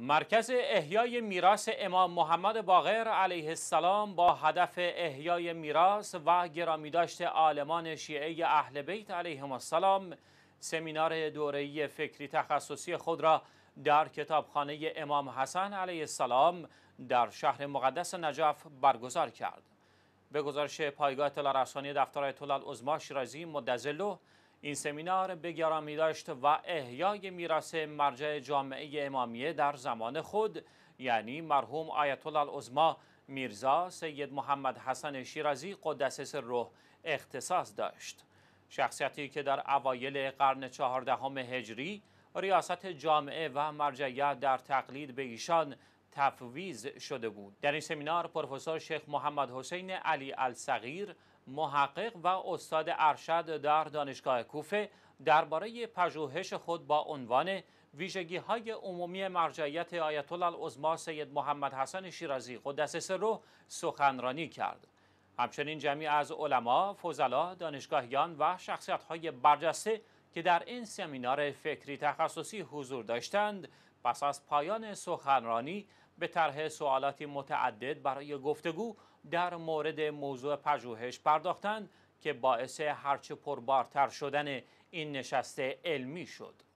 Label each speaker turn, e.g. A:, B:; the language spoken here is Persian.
A: مرکز احیای میراث امام محمد باقر علیه السلام با هدف احیای میراث و گرامیداشت عالمان شیعه اهل بیت علیهم السلام سمینار دوره‌ای فکری تخصصی خود را در کتابخانه امام حسن علیه السلام در شهر مقدس نجف برگزار کرد. به گزارش پایگاه اطلاع رسانی دفتر آیت الله شیرازی مدزلو این سمینار به گرامی داشت و احیای میراث مرجع جامعه امامیه در زمان خود یعنی مرحوم آیت الله العظما میرزا سید محمد حسن شیرازی قدس روح اختصاص داشت شخصیتی که در اوایل قرن چهاردهم هجری ریاست جامعه و مرجعیت در تقلید به ایشان تفویز شده بود در این سمینار پروفسور شیخ محمد حسین علی الصغیر محقق و استاد ارشد در دانشگاه کوفه درباره پژوهش خود با عنوان ویژگی های عمومی مرجعیت آیت الله سید محمد حسن شیرازی قدس سره سخنرانی کرد همچنین جمعی از علما، فضلا، دانشگاهیان و شخصیت های برجسته که در این سمینار فکری تخصصی حضور داشتند پس از پایان سخنرانی به طرح سوالاتی متعدد برای گفتگو در مورد موضوع پژوهش پرداختند که باعث هرچه پربارتر شدن این نشست علمی شد